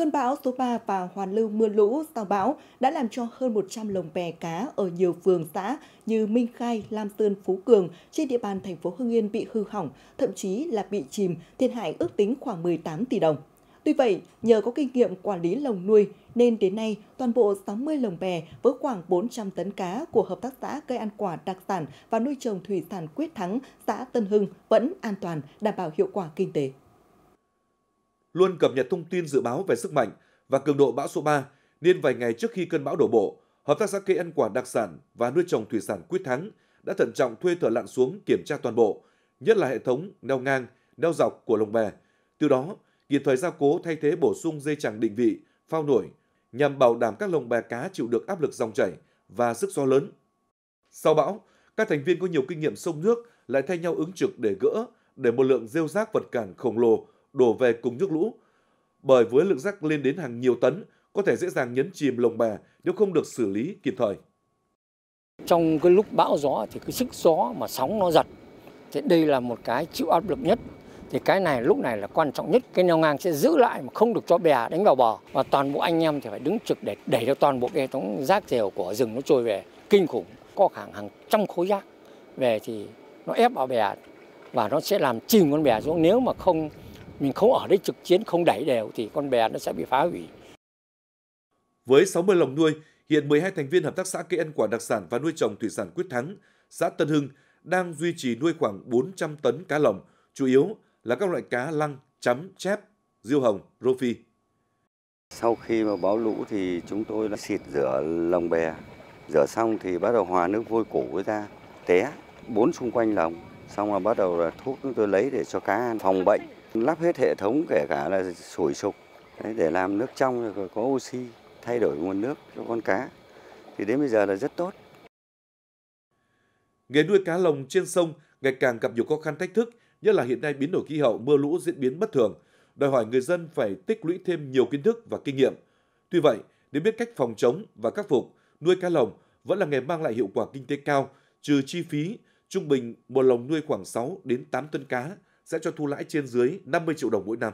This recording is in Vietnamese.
Cơn bão số 3 và hoàn lưu mưa lũ sau bão đã làm cho hơn 100 lồng bè cá ở nhiều phường xã như Minh Khai, Lam Sơn, Phú Cường trên địa bàn thành phố Hưng Yên bị hư hỏng, thậm chí là bị chìm, thiệt hại ước tính khoảng 18 tỷ đồng. Tuy vậy, nhờ có kinh nghiệm quản lý lồng nuôi nên đến nay toàn bộ 60 lồng bè với khoảng 400 tấn cá của hợp tác xã cây ăn quả đặc sản và nuôi trồng thủy sản Quyết Thắng, xã Tân Hưng vẫn an toàn, đảm bảo hiệu quả kinh tế luôn cập nhật thông tin dự báo về sức mạnh và cường độ bão số 3 nên vài ngày trước khi cơn bão đổ bộ, hợp tác xã cây ăn quả đặc sản và nuôi trồng thủy sản Quyết Thắng đã thận trọng thuê thợ lặn xuống kiểm tra toàn bộ, nhất là hệ thống neo ngang, neo dọc của lồng bè. Từ đó, kịp thời gia cố thay thế bổ sung dây chằng định vị, phao nổi nhằm bảo đảm các lồng bè cá chịu được áp lực dòng chảy và sức gió lớn. Sau bão, các thành viên có nhiều kinh nghiệm sông nước lại thay nhau ứng trực để gỡ, để một lượng rêu rác vật cản khổng lồ đổ về cùng nước lũ. Bởi với lượng rác lên đến hàng nhiều tấn, có thể dễ dàng nhấn chìm lồng bè nếu không được xử lý kịp thời. Trong cái lúc bão gió thì cái sức gió mà sóng nó giật, thì đây là một cái chịu áp lực nhất. Thì cái này lúc này là quan trọng nhất, cái neo ngang sẽ giữ lại mà không được cho bè đánh vào bờ. Và toàn bộ anh em thì phải đứng trực để đẩy cho toàn bộ cái hệ thống rác rều của rừng nó trôi về, kinh khủng, có khoảng hàng trăm khối rác về thì nó ép vào bè và nó sẽ làm chìm con bè xuống nếu mà không mình không ở đấy trực chiến không đẩy đều thì con bè nó sẽ bị phá hủy. Với 60 lồng nuôi, hiện 12 thành viên hợp tác xã cây ăn quả đặc sản và nuôi trồng thủy sản Quyết Thắng, xã Tân Hưng đang duy trì nuôi khoảng 400 tấn cá lồng, chủ yếu là các loại cá lăng, chấm, chép, diêu hồng, rô phi. Sau khi mà báo lũ thì chúng tôi đã xịt rửa lồng bè, rửa xong thì bắt đầu hòa nước vôi cổ ra, té bốn xung quanh lồng, xong là bắt đầu là thuốc chúng tôi lấy để cho cá ăn phòng bệnh lắp hết hệ thống kể cả là sủi sục để làm nước trong rồi có oxy thay đổi nguồn nước cho con cá thì đến bây giờ là rất tốt. Nghề nuôi cá lồng trên sông ngày càng gặp nhiều khó khăn thách thức, nhất là hiện nay biến đổi khí hậu, mưa lũ diễn biến bất thường, đòi hỏi người dân phải tích lũy thêm nhiều kiến thức và kinh nghiệm. Tuy vậy, để biết cách phòng chống và khắc phục, nuôi cá lồng vẫn là nghề mang lại hiệu quả kinh tế cao, trừ chi phí, trung bình một lồng nuôi khoảng 6 đến 8 tấn cá, sẽ cho thu lãi trên dưới 50 triệu đồng mỗi năm.